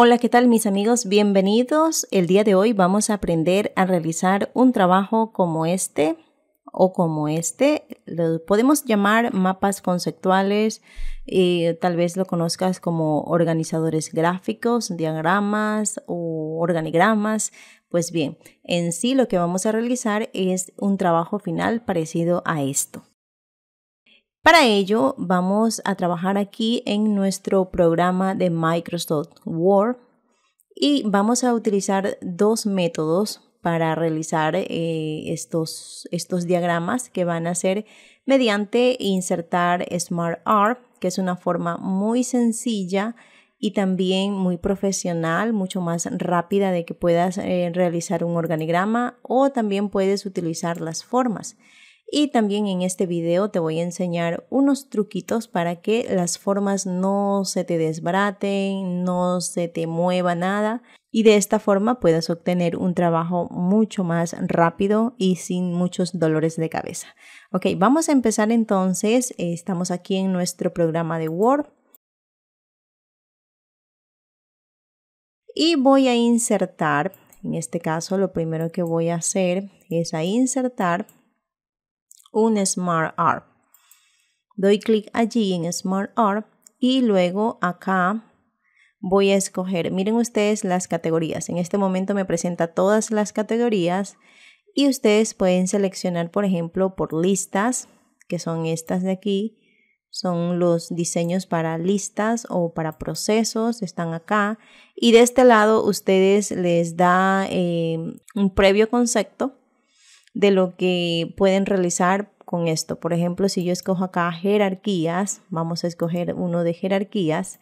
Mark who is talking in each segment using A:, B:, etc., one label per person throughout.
A: Hola, ¿qué tal mis amigos? Bienvenidos. El día de hoy vamos a aprender a realizar un trabajo como este o como este. Lo podemos llamar mapas conceptuales, y eh, tal vez lo conozcas como organizadores gráficos, diagramas o organigramas. Pues bien, en sí lo que vamos a realizar es un trabajo final parecido a esto. Para ello, vamos a trabajar aquí en nuestro programa de Microsoft Word y vamos a utilizar dos métodos para realizar eh, estos, estos diagramas que van a ser mediante insertar SmartArt, que es una forma muy sencilla y también muy profesional, mucho más rápida de que puedas eh, realizar un organigrama o también puedes utilizar las formas. Y también en este video te voy a enseñar unos truquitos para que las formas no se te desbraten, no se te mueva nada y de esta forma puedas obtener un trabajo mucho más rápido y sin muchos dolores de cabeza. Ok, vamos a empezar entonces. Estamos aquí en nuestro programa de Word. Y voy a insertar, en este caso lo primero que voy a hacer es a insertar un Smart ARP. Doy clic allí en Smart ARP. y luego acá voy a escoger, miren ustedes las categorías. En este momento me presenta todas las categorías y ustedes pueden seleccionar, por ejemplo, por listas, que son estas de aquí. Son los diseños para listas o para procesos, están acá. Y de este lado ustedes les da eh, un previo concepto de lo que pueden realizar con esto. Por ejemplo, si yo escojo acá jerarquías, vamos a escoger uno de jerarquías,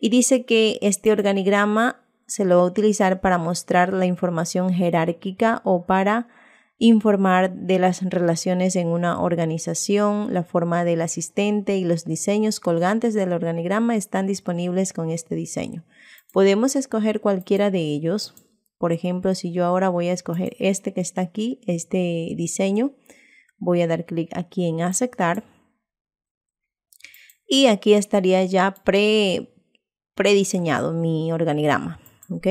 A: y dice que este organigrama se lo va a utilizar para mostrar la información jerárquica o para informar de las relaciones en una organización, la forma del asistente y los diseños colgantes del organigrama están disponibles con este diseño. Podemos escoger cualquiera de ellos, por ejemplo, si yo ahora voy a escoger este que está aquí, este diseño, voy a dar clic aquí en aceptar. Y aquí estaría ya pre, prediseñado mi organigrama. ¿ok?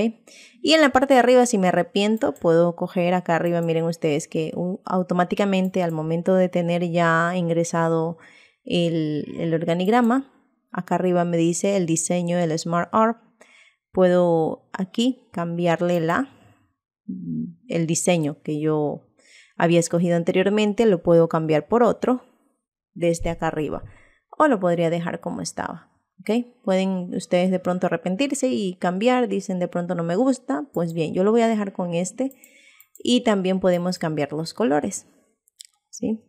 A: Y en la parte de arriba, si me arrepiento, puedo coger acá arriba, miren ustedes que automáticamente al momento de tener ya ingresado el, el, organigrama, acá arriba me dice el diseño del Smart puedo aquí cambiarle la, el diseño que yo había escogido anteriormente, lo puedo cambiar por otro desde acá arriba o lo podría dejar como estaba. ¿ok? Pueden ustedes de pronto arrepentirse y cambiar, dicen de pronto no me gusta, pues bien, yo lo voy a dejar con este y también podemos cambiar los colores. ¿sí?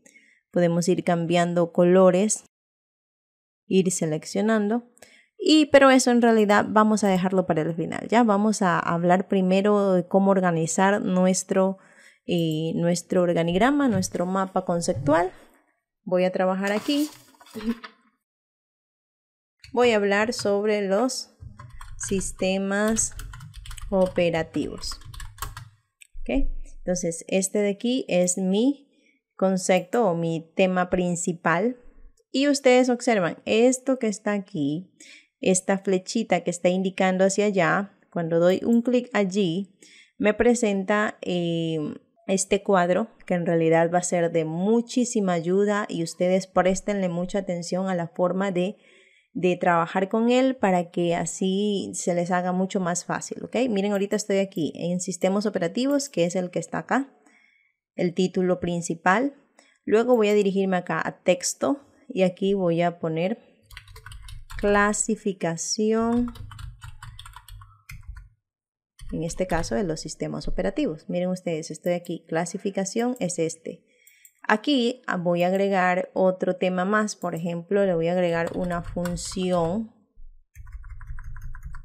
A: Podemos ir cambiando colores, ir seleccionando. Y, pero eso en realidad vamos a dejarlo para el final, ¿ya? Vamos a hablar primero de cómo organizar nuestro, eh, nuestro organigrama, nuestro mapa conceptual. Voy a trabajar aquí. Voy a hablar sobre los sistemas operativos. Entonces, este de aquí es mi concepto o mi tema principal. Y ustedes observan, esto que está aquí esta flechita que está indicando hacia allá, cuando doy un clic allí, me presenta em, este cuadro que en realidad va a ser de muchísima ayuda y ustedes prestenle mucha atención a la forma de, trabajar con él para que así se les haga mucho más fácil, okay Miren, ahorita estoy aquí en sistemas operativos, que es el que está acá, el título principal. Luego voy a dirigirme acá a texto y aquí voy a poner clasificación, en este caso de los sistemas operativos. Miren ustedes, estoy aquí, clasificación es este. Aquí ah, voy a agregar otro tema más, por ejemplo, le voy a agregar una función.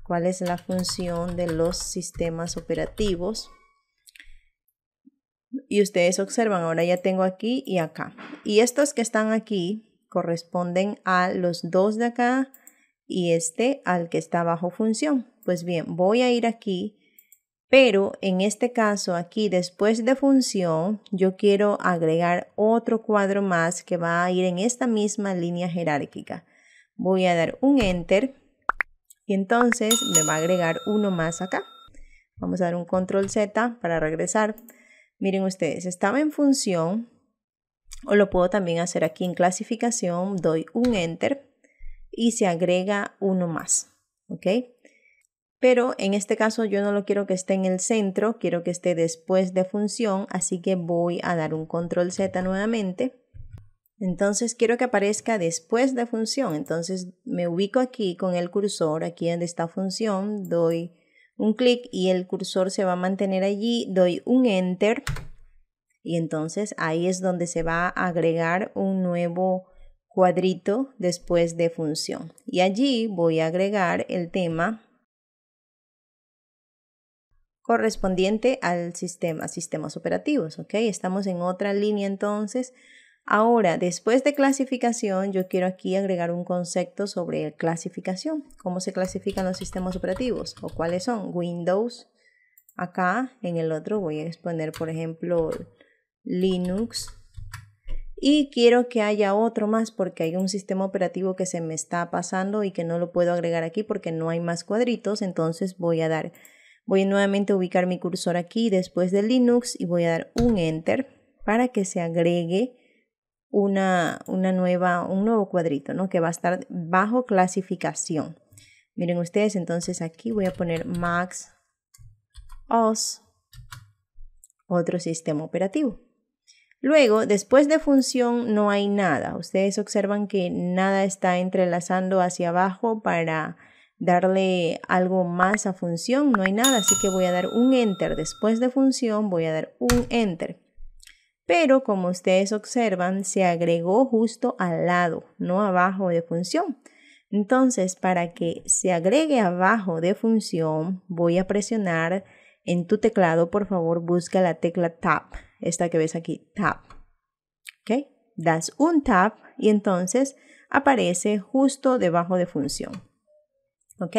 A: ¿Cuál es la función de los sistemas operativos? Y ustedes observan, ahora ya tengo aquí y acá. Y estos que están aquí corresponden a los dos de acá y este al que está bajo función. Pues bien, voy a ir aquí, pero en este caso aquí después de función yo quiero agregar otro cuadro más que va a ir en esta misma línea jerárquica. Voy a dar un enter y entonces me va a agregar uno más acá. Vamos a dar un control Z para regresar. Miren ustedes, estaba en función o lo puedo también hacer aquí en clasificación, doy un enter y se agrega uno más, ¿ok? Pero en este caso yo no lo quiero que esté en el centro, quiero que esté después de función, así que voy a dar un control Z nuevamente. Entonces quiero que aparezca después de función, entonces me ubico aquí con el cursor, aquí donde está función, doy un clic y el cursor se va a mantener allí, doy un enter y entonces ahí es donde se va a agregar un nuevo cuadrito después de función. Y allí voy a agregar el tema correspondiente al sistema, sistemas operativos, ¿ok? Estamos en otra línea entonces. Ahora, después de clasificación, yo quiero aquí agregar un concepto sobre clasificación. ¿Cómo se clasifican los sistemas operativos? ¿O cuáles son? Windows. Acá en el otro voy a exponer, por ejemplo, Linux y quiero que haya otro más porque hay un sistema operativo que se me está pasando y que no lo puedo agregar aquí porque no hay más cuadritos, entonces voy a dar, voy nuevamente a ubicar mi cursor aquí después de Linux y voy a dar un Enter para que se agregue una, nueva, un nuevo cuadrito, ¿no? Que va a estar bajo clasificación. Miren ustedes, entonces aquí voy a poner Max OS, otro sistema operativo. Luego, después de función no hay nada. Ustedes observan que nada está entrelazando hacia abajo para darle algo más a función. No hay nada, así que voy a dar un enter. Después de función voy a dar un enter. Pero como ustedes observan, se agregó justo al lado, no abajo de función. Entonces, para que se agregue abajo de función, voy a presionar en tu teclado, por favor, busca la tecla Tab esta que ves aquí, tab. ¿Ok? Das un tab y entonces aparece justo debajo de función. ¿Ok?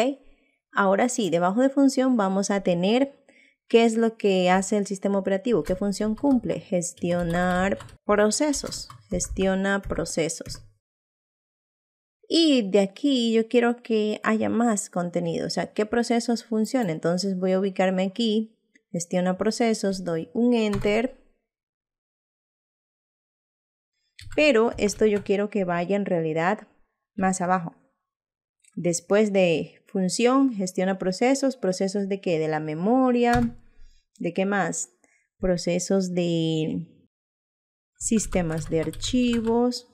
A: Ahora sí, debajo de función vamos a tener qué es lo que hace el sistema operativo, qué función cumple. Gestionar procesos. Gestiona procesos. Y de aquí yo quiero que haya más contenido, o sea, qué procesos funcionan. Entonces voy a ubicarme aquí, gestiona procesos, doy un enter pero esto yo quiero que vaya en realidad más abajo. Después de función, gestiona procesos, procesos de qué? De la memoria, de qué más? Procesos de sistemas de archivos.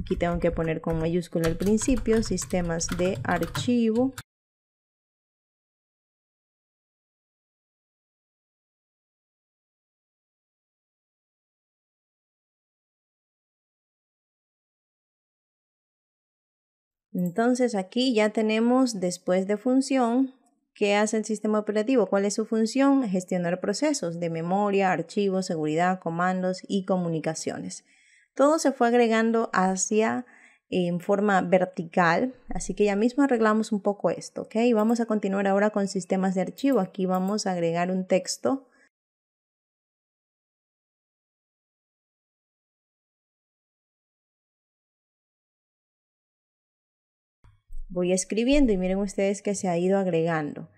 A: Aquí tengo que poner con mayúscula al principio, sistemas de archivo. Entonces aquí ya tenemos después de función, ¿qué hace el sistema operativo? ¿Cuál es su función? Gestionar procesos de memoria, archivos, seguridad, comandos y comunicaciones. Todo se fue agregando hacia en forma vertical, así que ya mismo arreglamos un poco esto, ¿ok? Vamos a continuar ahora con sistemas de archivo. Aquí vamos a agregar un texto voy escribiendo y miren ustedes que se ha ido agregando.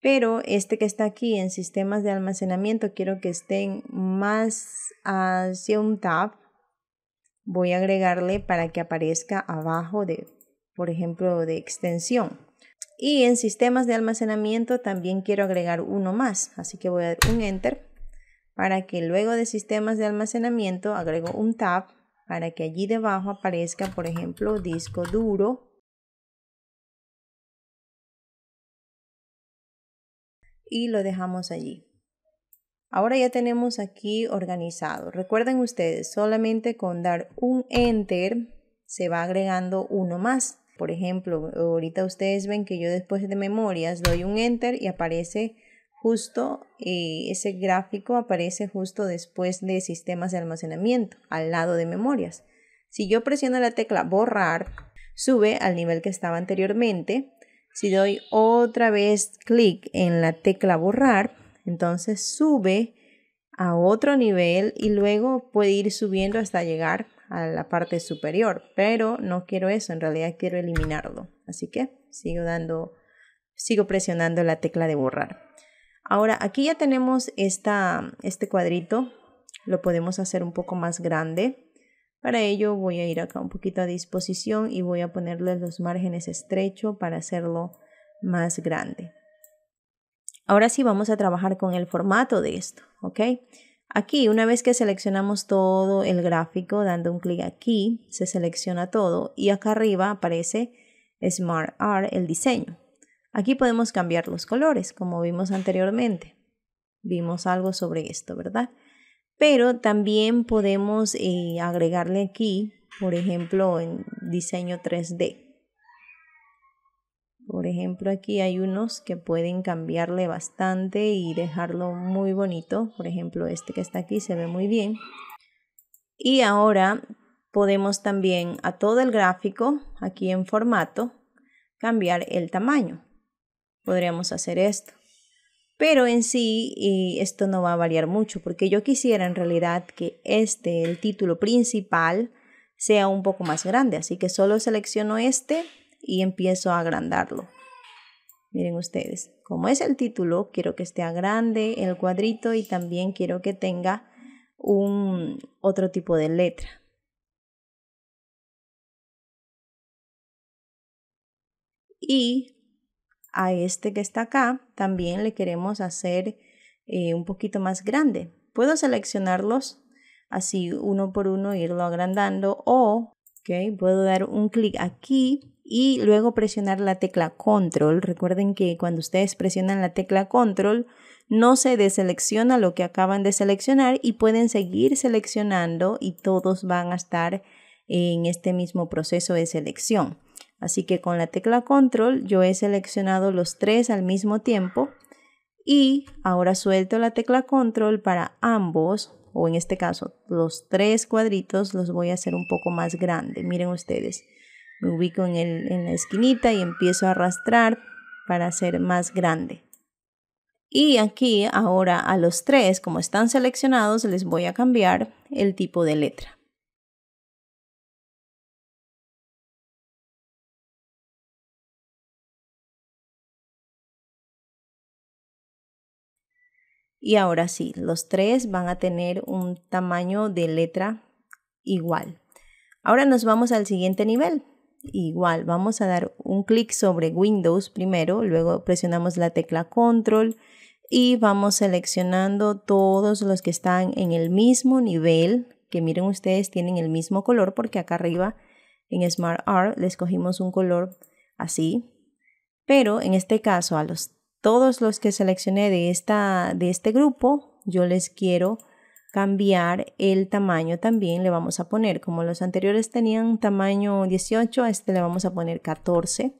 A: Pero este que está aquí en sistemas de almacenamiento quiero que estén más hacia un tab. Voy a agregarle para que aparezca abajo de, por ejemplo, de extensión. Y en sistemas de almacenamiento también quiero agregar uno más. Así que voy a dar un enter para que luego de sistemas de almacenamiento agrego un tab para que allí debajo aparezca, por ejemplo, disco duro y lo dejamos allí. Ahora ya tenemos aquí organizado. Recuerden ustedes, solamente con dar un enter se va agregando uno más. Por ejemplo, ahorita ustedes ven que yo después de memorias doy un enter y aparece justo eh, ese gráfico aparece justo después de sistemas de almacenamiento, al lado de memorias. Si yo presiono la tecla borrar, sube al nivel que estaba anteriormente si doy otra vez clic en la tecla borrar, entonces sube a otro nivel y luego puede ir subiendo hasta llegar a la parte superior. Pero no quiero eso, en realidad quiero eliminarlo. Así que sigo dando, sigo presionando la tecla de borrar. Ahora, aquí ya tenemos este cuadrito. Lo podemos hacer un poco más grande para ello voy a ir acá un poquito a disposición y voy a ponerle los márgenes estrecho para hacerlo más grande. Ahora sí vamos a trabajar con el formato de esto, ¿ok? Aquí, una vez que seleccionamos todo el gráfico, dando un clic aquí, se selecciona todo y acá arriba aparece Smart Art, el diseño. Aquí podemos cambiar los colores, como vimos anteriormente. Vimos algo sobre esto, ¿verdad? Pero también podemos eh, agregarle aquí, por ejemplo, en diseño 3D. Por ejemplo, aquí hay unos que pueden cambiarle bastante y dejarlo muy bonito. Por ejemplo, este que está aquí se ve muy bien. Y ahora podemos también a todo el gráfico, aquí en formato, cambiar el tamaño. Podríamos hacer esto pero en sí y esto no va a variar mucho porque yo quisiera en realidad que este, el título principal, sea un poco más grande. Así que solo selecciono este y empiezo a agrandarlo. Miren ustedes, como es el título, quiero que esté grande el cuadrito y también quiero que tenga un otro tipo de letra. Y a este que está acá también le queremos hacer eh, un poquito más grande. Puedo seleccionarlos así uno por uno, irlo agrandando o puedo dar un clic aquí y luego presionar la tecla control. Recuerden que cuando ustedes presionan la tecla control no se deselecciona lo que acaban de seleccionar y pueden seguir seleccionando y todos van a estar en este mismo proceso de selección. Así que con la tecla control yo he seleccionado los tres al mismo tiempo y ahora suelto la tecla control para ambos o en este caso los tres cuadritos los voy a hacer un poco más grande. Miren ustedes, me ubico en, en la esquinita y empiezo a arrastrar para hacer más grande. Y aquí ahora a los tres, como están seleccionados, les voy a cambiar el tipo de letra. Y ahora sí, los tres van a tener un tamaño de letra igual. Ahora nos vamos al siguiente nivel. Igual, vamos a dar un clic sobre Windows primero, luego presionamos la tecla Control y vamos seleccionando todos los que están en el mismo nivel, que miren ustedes tienen el mismo color porque acá arriba en SmartArt les cogimos un color así, pero en este caso a los todos los que seleccioné de, esta, de este grupo, yo les quiero cambiar el tamaño también. Le vamos a poner, como los anteriores tenían tamaño 18, a este le vamos a poner 14.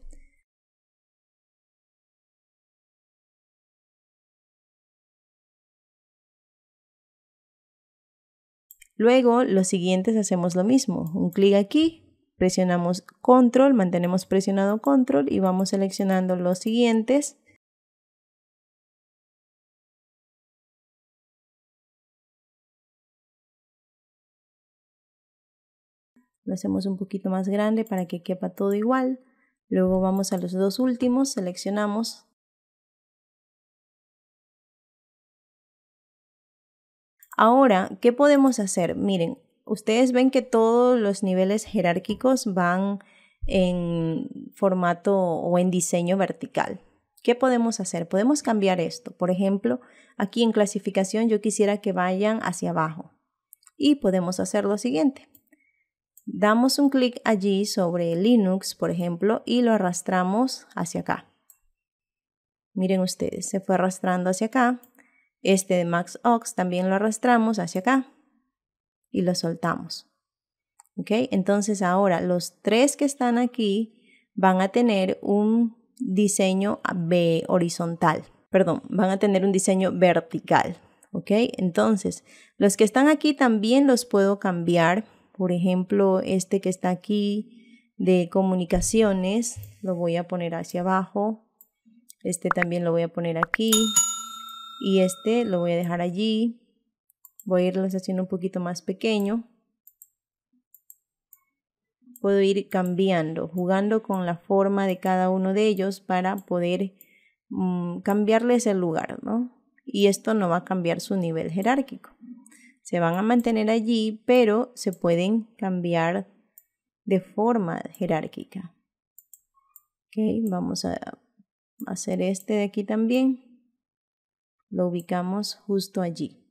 A: Luego, los siguientes hacemos lo mismo. Un clic aquí, presionamos control, mantenemos presionado control y vamos seleccionando los siguientes lo hacemos un poquito más grande para que quepa todo igual. Luego vamos a los dos últimos, seleccionamos. Ahora, ¿qué podemos hacer? Miren, ustedes ven que todos los niveles jerárquicos van en formato o en diseño vertical. ¿Qué podemos hacer? Podemos cambiar esto. Por ejemplo, aquí en clasificación yo quisiera que vayan hacia abajo. Y podemos hacer lo siguiente. Damos un clic allí sobre Linux, por ejemplo, y lo arrastramos hacia acá. Miren ustedes, se fue arrastrando hacia acá. Este de Max Ox también lo arrastramos hacia acá y lo soltamos. ¿Ok? Entonces ahora los tres que están aquí van a tener un diseño horizontal. Perdón, van a tener un diseño vertical. ¿Ok? Entonces, los que están aquí también los puedo cambiar por ejemplo, este que está aquí de comunicaciones, lo voy a poner hacia abajo. Este también lo voy a poner aquí. Y este lo voy a dejar allí. Voy a irles haciendo un poquito más pequeño. Puedo ir cambiando, jugando con la forma de cada uno de ellos para poder mm, cambiarles el lugar, ¿no? Y esto no va a cambiar su nivel jerárquico se van a mantener allí, pero se pueden cambiar de forma jerárquica. vamos a hacer este de aquí también. Lo ubicamos justo allí.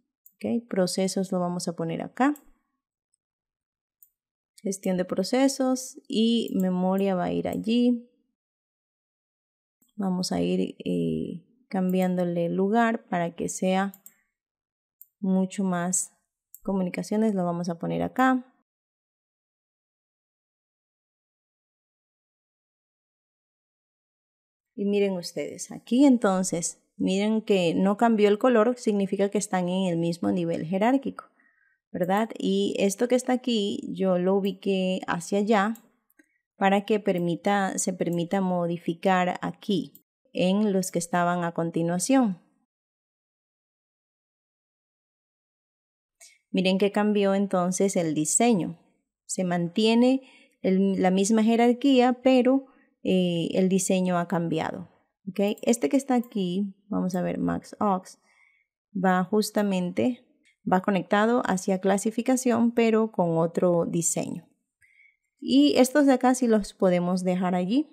A: procesos lo vamos a poner acá. Gestión de procesos y memoria va a ir allí. Vamos a ir eh, cambiándole el lugar para que sea mucho más comunicaciones lo vamos a poner acá. Y miren ustedes, aquí entonces, miren que no cambió el color, significa que están en el mismo nivel jerárquico, ¿verdad? Y esto que está aquí, yo lo ubiqué hacia allá para que permita, se permita modificar aquí en los que estaban a continuación. Miren que cambió entonces el diseño. Se mantiene la misma jerarquía, pero eh, el diseño ha cambiado. ¿okay? Este que está aquí, vamos a ver, Max Ox, va justamente, va conectado hacia clasificación, pero con otro diseño. Y estos de acá sí los podemos dejar allí.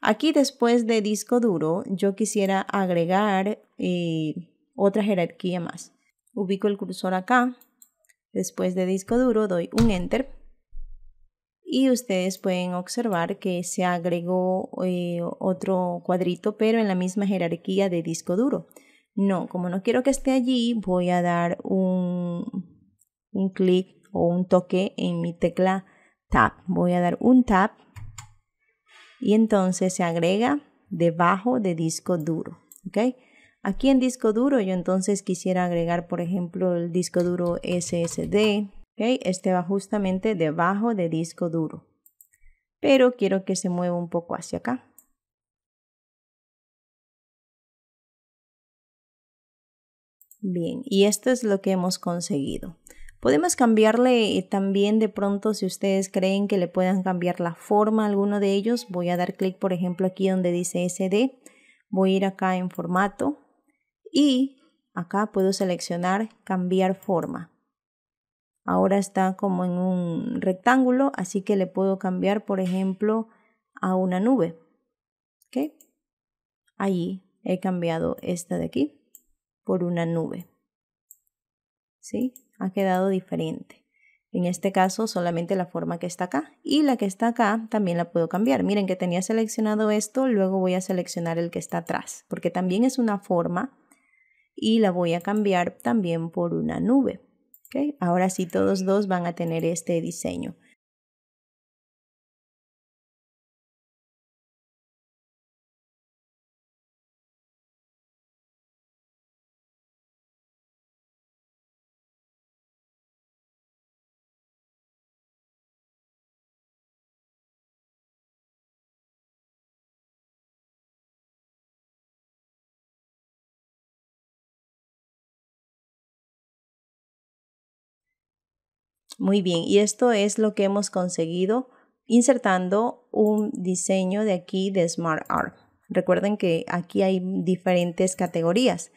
A: Aquí después de disco duro, yo quisiera agregar eh, otra jerarquía más ubico el cursor acá, después de disco duro doy un enter y ustedes pueden observar que se agregó eh, otro cuadrito pero en la misma jerarquía de disco duro. No, como no quiero que esté allí voy a dar un, un clic o un toque en mi tecla tab. Voy a dar un tab y entonces se agrega debajo de disco duro. ¿ok? Aquí en disco duro yo entonces quisiera agregar, por ejemplo, el disco duro SSD. Este va justamente debajo de disco duro. Pero quiero que se mueva un poco hacia acá. Bien, y esto es lo que hemos conseguido. Podemos cambiarle eh, también de pronto si ustedes creen que le puedan cambiar la forma a alguno de ellos. Voy a dar clic por ejemplo aquí donde dice SD. Voy a ir acá en formato, y acá puedo seleccionar cambiar forma. Ahora está como en un rectángulo, así que le puedo cambiar, por ejemplo, a una nube. Ahí Allí he cambiado esta de aquí por una nube. ¿Sí? Ha quedado diferente. En este caso, solamente la forma que está acá. Y la que está acá también la puedo cambiar. Miren que tenía seleccionado esto, luego voy a seleccionar el que está atrás, porque también es una forma y la voy a cambiar también por una nube. Ahora sí todos dos van a tener este diseño. Muy bien, y esto es lo que hemos conseguido insertando un diseño de aquí de SmartArt. Recuerden que aquí hay diferentes categorías.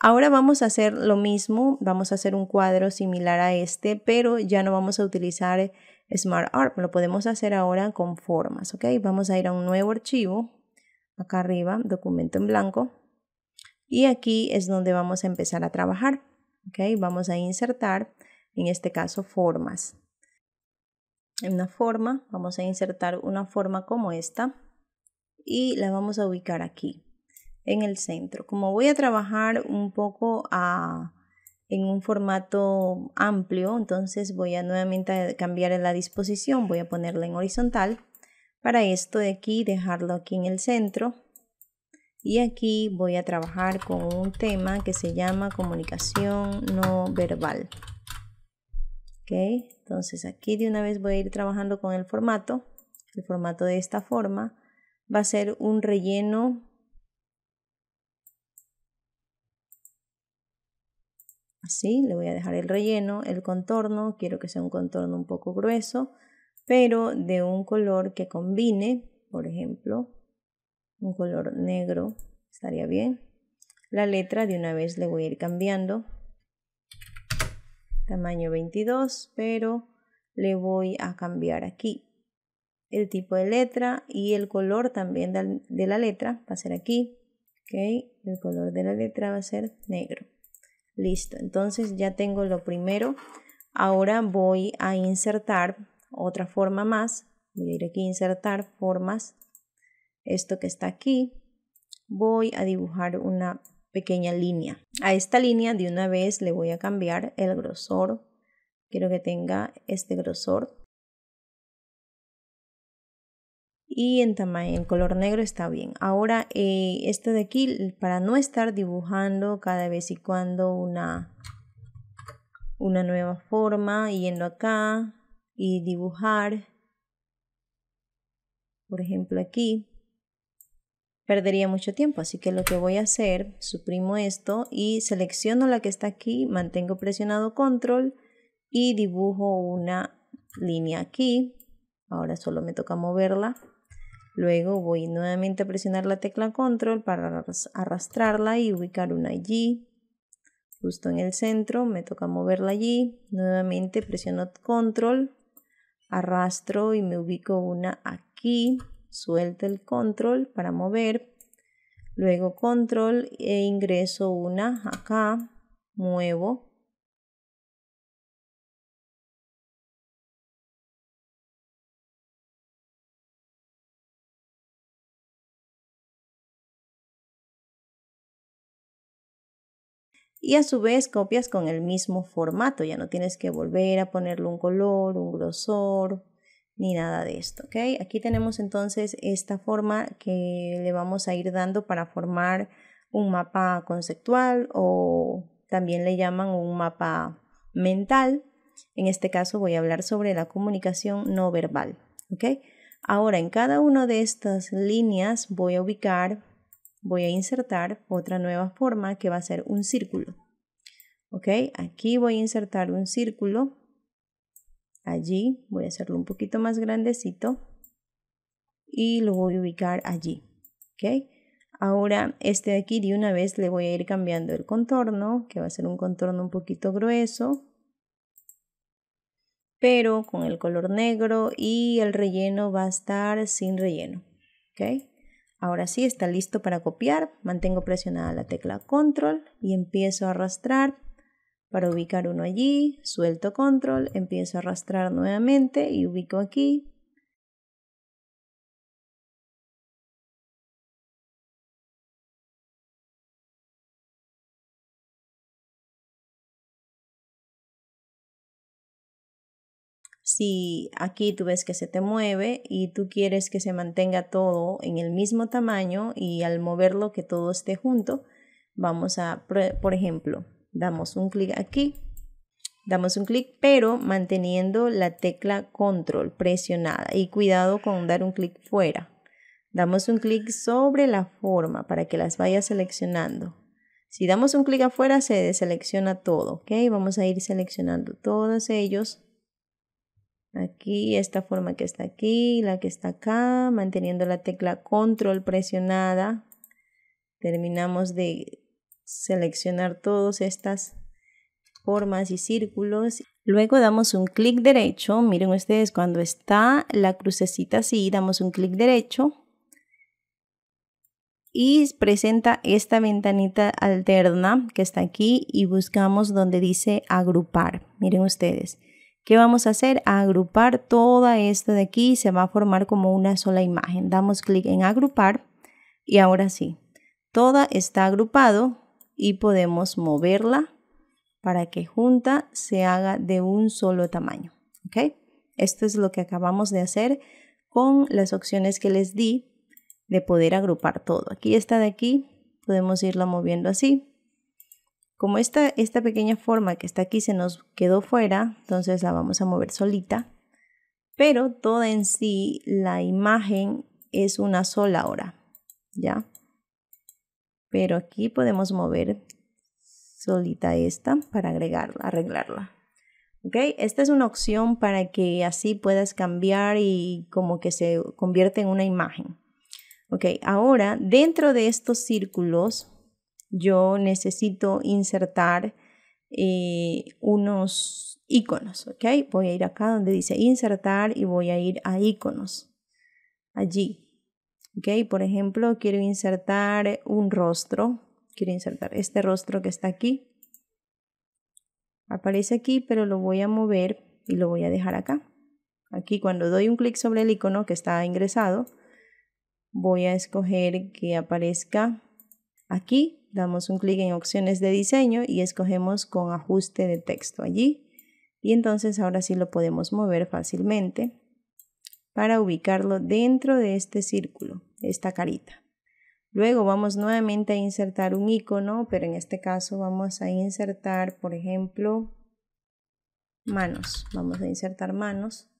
A: Ahora vamos a hacer lo mismo, vamos a hacer un cuadro similar a este, pero ya no vamos a utilizar SmartArt. lo podemos hacer ahora con formas, ¿ok? Vamos a ir a un nuevo archivo, acá arriba, documento en blanco, y aquí es donde vamos a empezar a trabajar, ¿ok? Vamos a insertar en este caso formas. En una forma, vamos a insertar una forma como esta y la vamos a ubicar aquí, en el centro. Como voy a trabajar un poco en un formato amplio, entonces voy a nuevamente cambiar la disposición, voy a ponerla en horizontal. Para esto de aquí, dejarlo aquí en el centro. Y aquí voy a trabajar con un tema que se llama comunicación no verbal. Ok, entonces aquí de una vez voy a ir trabajando con el formato. El formato de esta forma va a ser un relleno así, le voy a dejar el relleno, el contorno, quiero que sea un contorno un poco grueso, pero de un color que combine, por ejemplo, un color negro estaría bien. La letra de una vez le voy a ir cambiando tamaño 22, pero le voy a cambiar aquí el tipo de letra y el color también de la letra va a ser aquí. Okay. El color de la letra va a ser negro. Listo, entonces ya tengo lo primero. Ahora voy a insertar otra forma más. Voy a ir aquí a insertar formas. Esto que está aquí. Voy a dibujar una pequeña línea. A esta línea de una vez le voy a cambiar el grosor. Quiero que tenga este grosor. Y en tamaño, en color negro está bien. Ahora eh, esto de aquí, para no estar dibujando cada vez y cuando una, una nueva forma, yendo acá y dibujar. Por ejemplo aquí, perdería mucho tiempo. Así que lo que voy a hacer, suprimo esto y selecciono la que está aquí, mantengo presionado control y dibujo una línea aquí. Ahora solo me toca moverla. Luego voy nuevamente a presionar la tecla control para arrastrarla y ubicar una allí. Justo en el centro, me toca moverla allí. Nuevamente presiono control, arrastro y me ubico una aquí suelta el control para mover. Luego control e ingreso una acá. Muevo. y a su vez copias con el mismo formato, ya no tienes que volver a ponerle un color, un grosor, ni nada de esto, ¿ok? Aquí tenemos entonces esta forma que le vamos a ir dando para formar un mapa conceptual o también le llaman un mapa mental. En este caso voy a hablar sobre la comunicación no verbal, ¿ok? Ahora en cada una de estas líneas voy a ubicar, voy a insertar otra nueva forma que va a ser un círculo, ¿ok? Aquí voy a insertar un círculo allí, voy a hacerlo un poquito más grandecito y lo voy a ubicar allí, ¿ok? Ahora este de aquí de una vez le voy a ir cambiando el contorno, que va a ser un contorno un poquito grueso, pero con el color negro y el relleno va a estar sin relleno, ¿ok? Ahora sí, está listo para copiar, mantengo presionada la tecla control y empiezo a arrastrar para ubicar uno allí, suelto control, empiezo a arrastrar nuevamente y ubico aquí. Si aquí tú ves que se te mueve y tú quieres que se mantenga todo en el mismo tamaño y al moverlo que todo esté junto, vamos a, por ejemplo, Damos un clic aquí, damos un clic, pero manteniendo la tecla control presionada y cuidado con dar un clic fuera. Damos un clic sobre la forma para que las vaya seleccionando. Si damos un clic afuera se deselecciona todo, ¿ok? Vamos a ir seleccionando todos ellos. Aquí, esta forma que está aquí, la que está acá, manteniendo la tecla control presionada. Terminamos de seleccionar todas estas formas y círculos. Luego damos un clic derecho. Miren ustedes, cuando está la crucecita así, damos un clic derecho. Y presenta esta ventanita alterna que está aquí y buscamos donde dice agrupar. Miren ustedes. ¿Qué vamos a hacer? agrupar toda esta de aquí se va a formar como una sola imagen. Damos clic en agrupar y ahora sí, toda está agrupado y podemos moverla para que junta se haga de un solo tamaño. ¿ok? Esto es lo que acabamos de hacer con las opciones que les di de poder agrupar todo. Aquí está de aquí, podemos irla moviendo así. Como esta, esta pequeña forma que está aquí se nos quedó fuera, entonces la vamos a mover solita. Pero toda en sí, la imagen es una sola ahora, ¿ya? Pero aquí podemos mover solita esta para agregarla, arreglarla. ¿Ok? Esta es una opción para que así puedas cambiar y como que se convierte en una imagen. ¿Ok? Ahora, dentro de estos círculos, yo necesito insertar eh, unos iconos. ¿Ok? Voy a ir acá donde dice insertar y voy a ir a iconos. Allí. Por ejemplo, quiero insertar un rostro, quiero insertar este rostro que está aquí. Aparece aquí, pero lo voy a mover y lo voy a dejar acá. Aquí cuando doy un clic sobre el icono que está ingresado, voy a escoger que aparezca aquí. Damos un clic en opciones de diseño y escogemos con ajuste de texto allí. Y entonces ahora sí lo podemos mover fácilmente para ubicarlo dentro de este círculo, esta carita. Luego vamos nuevamente a insertar un icono, pero en este caso vamos a insertar, por ejemplo, manos. Vamos a insertar manos.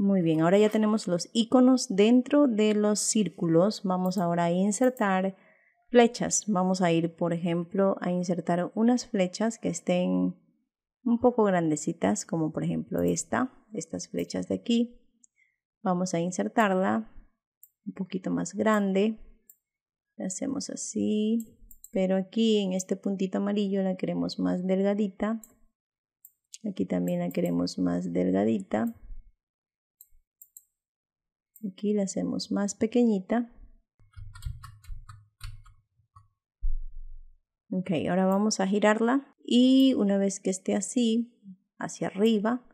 A: Muy bien, ahora ya tenemos los iconos dentro de los círculos. Vamos ahora a insertar flechas. Vamos a ir, por ejemplo, a insertar unas flechas que estén un poco grandecitas, como por ejemplo esta, estas flechas de aquí. Vamos a insertarla un poquito más grande. La hacemos así, pero aquí en este puntito amarillo la queremos más delgadita. Aquí también la queremos más delgadita Aquí la hacemos más pequeñita. Ok, ahora vamos a girarla y una vez que esté así, hacia arriba,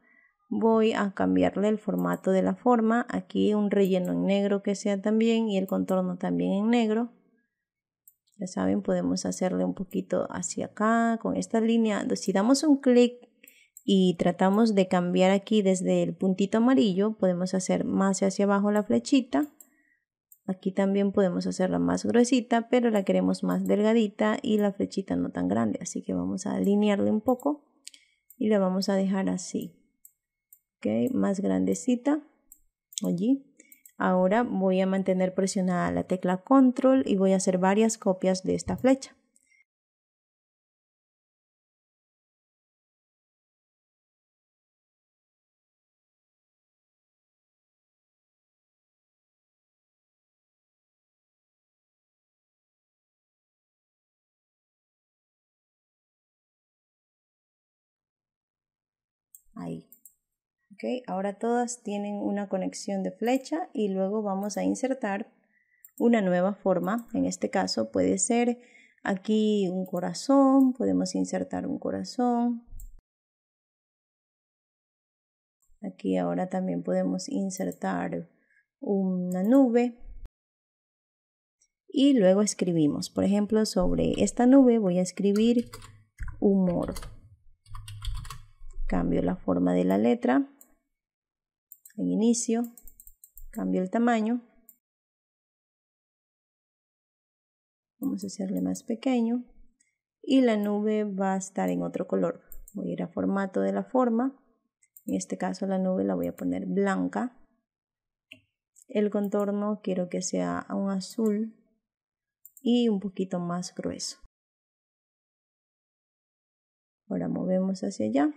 A: voy a cambiarle el formato de la forma. Aquí un relleno en negro que sea también y el contorno también en negro. Ya saben, podemos hacerle un poquito hacia acá con esta línea. Si damos un clic y tratamos de cambiar aquí desde el puntito amarillo, podemos hacer más hacia abajo la flechita. Aquí también podemos hacerla más gruesita, pero la queremos más delgadita y la flechita no tan grande. Así que vamos a alinearle un poco y la vamos a dejar así. Ok, más grandecita. Allí. Ahora voy a mantener presionada la tecla control y voy a hacer varias copias de esta flecha. ahí. Okay, ahora todas tienen una conexión de flecha y luego vamos a insertar una nueva forma. En este caso puede ser aquí un corazón, podemos insertar un corazón. Aquí ahora también podemos insertar una nube. Y luego escribimos. Por ejemplo, sobre esta nube voy a escribir humor. Cambio la forma de la letra en inicio, cambio el tamaño. Vamos a hacerle más pequeño y la nube va a estar en otro color. Voy a ir a formato de la forma. En este caso la nube la voy a poner blanca. El contorno quiero que sea un azul y un poquito más grueso. Ahora movemos hacia allá.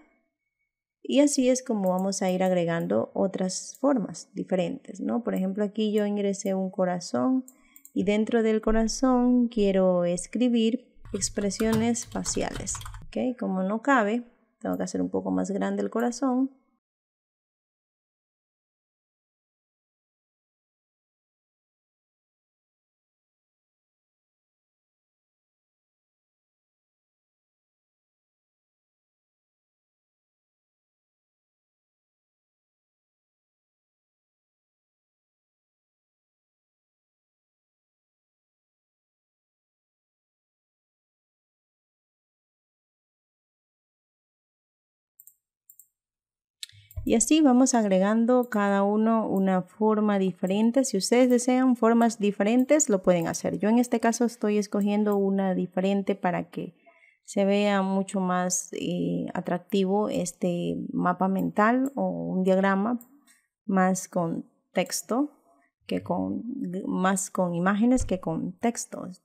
A: Y así es como vamos a ir agregando otras formas diferentes, ¿no? Por ejemplo, aquí yo ingresé un corazón y dentro del corazón quiero escribir expresiones faciales, ¿ok? Como no cabe, tengo que hacer un poco más grande el corazón Y así vamos agregando cada uno una forma diferente. Si ustedes desean formas diferentes, lo pueden hacer. Yo en este caso estoy escogiendo una diferente para que se vea mucho más eh, atractivo este mapa mental o un diagrama más con texto que con más con
B: imágenes que con textos.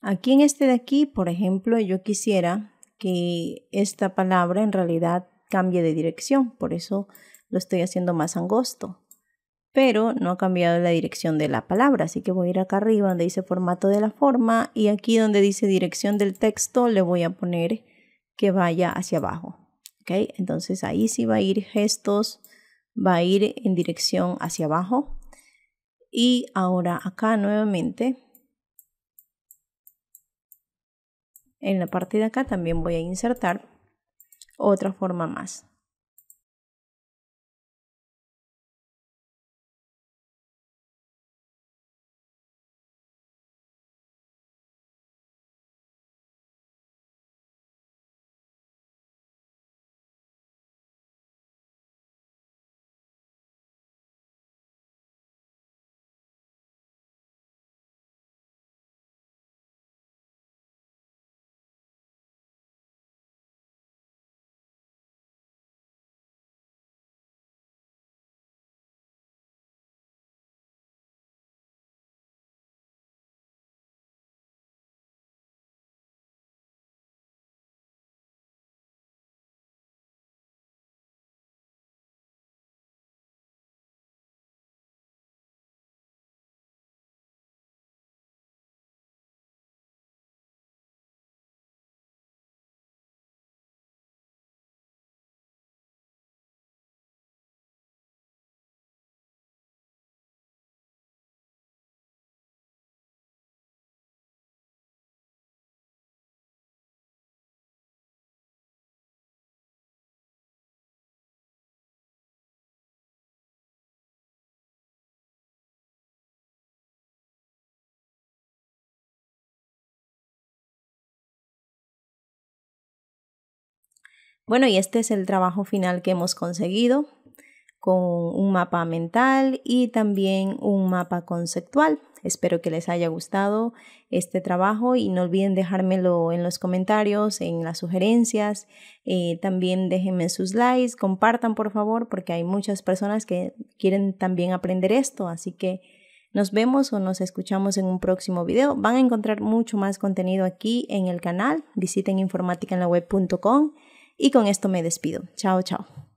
A: Aquí en este de aquí, por ejemplo, yo quisiera que esta palabra en realidad cambie de dirección, por eso lo estoy haciendo más angosto. Pero no ha cambiado la dirección de la palabra, así que voy a ir acá arriba donde dice formato de la forma y aquí donde dice dirección del texto le voy a poner que vaya hacia abajo. Entonces ahí sí va a ir gestos, va a ir en dirección hacia abajo. Y ahora acá nuevamente en la parte de acá también voy a insertar otra forma más. Bueno, y este es el trabajo final que hemos conseguido con un mapa mental y también un mapa conceptual. Espero que les haya gustado este trabajo y no olviden dejármelo en los comentarios, en las sugerencias. Eh, también déjenme sus likes, compartan por favor porque hay muchas personas que quieren también aprender esto. Así que nos vemos o nos escuchamos en un próximo video. Van a encontrar mucho más contenido aquí en el canal. Visiten informática en y con esto me despido. Chao, chao.